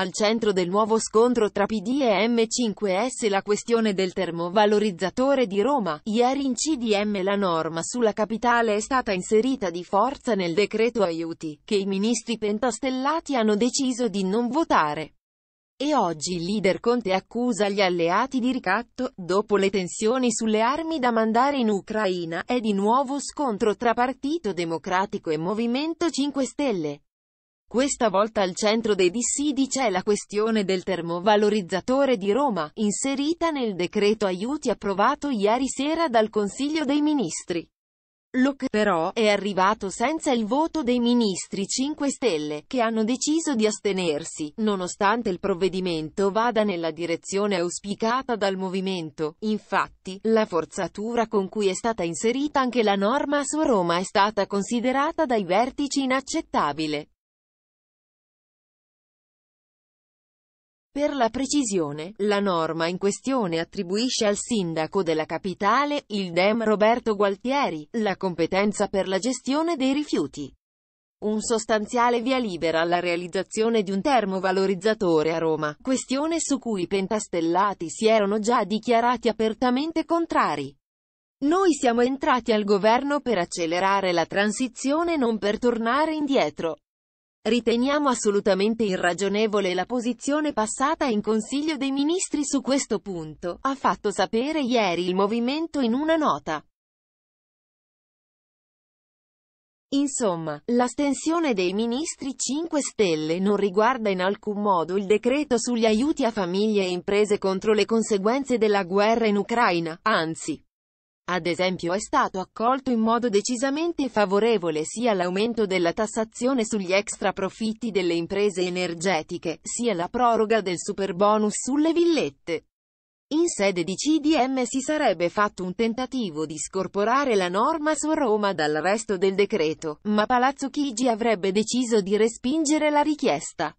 Al centro del nuovo scontro tra PD e M5S la questione del termovalorizzatore di Roma. Ieri in CDM la norma sulla capitale è stata inserita di forza nel decreto aiuti, che i ministri pentastellati hanno deciso di non votare. E oggi il leader Conte accusa gli alleati di ricatto, dopo le tensioni sulle armi da mandare in Ucraina, è di nuovo scontro tra Partito Democratico e Movimento 5 Stelle. Questa volta al centro dei dissidi c'è la questione del termovalorizzatore di Roma, inserita nel decreto aiuti approvato ieri sera dal Consiglio dei Ministri. Lo che però è arrivato senza il voto dei ministri 5 Stelle, che hanno deciso di astenersi, nonostante il provvedimento vada nella direzione auspicata dal movimento. Infatti, la forzatura con cui è stata inserita anche la norma su Roma è stata considerata dai vertici inaccettabile. Per la precisione, la norma in questione attribuisce al sindaco della capitale, il Dem Roberto Gualtieri, la competenza per la gestione dei rifiuti. Un sostanziale via libera alla realizzazione di un termovalorizzatore a Roma, questione su cui i pentastellati si erano già dichiarati apertamente contrari. Noi siamo entrati al governo per accelerare la transizione e non per tornare indietro. Riteniamo assolutamente irragionevole la posizione passata in Consiglio dei Ministri su questo punto, ha fatto sapere ieri il movimento in una nota. Insomma, l'astensione dei ministri 5 Stelle non riguarda in alcun modo il decreto sugli aiuti a famiglie e imprese contro le conseguenze della guerra in Ucraina, anzi. Ad esempio è stato accolto in modo decisamente favorevole sia l'aumento della tassazione sugli extra profitti delle imprese energetiche, sia la proroga del superbonus sulle villette. In sede di CDM si sarebbe fatto un tentativo di scorporare la norma su Roma dal resto del decreto, ma Palazzo Chigi avrebbe deciso di respingere la richiesta.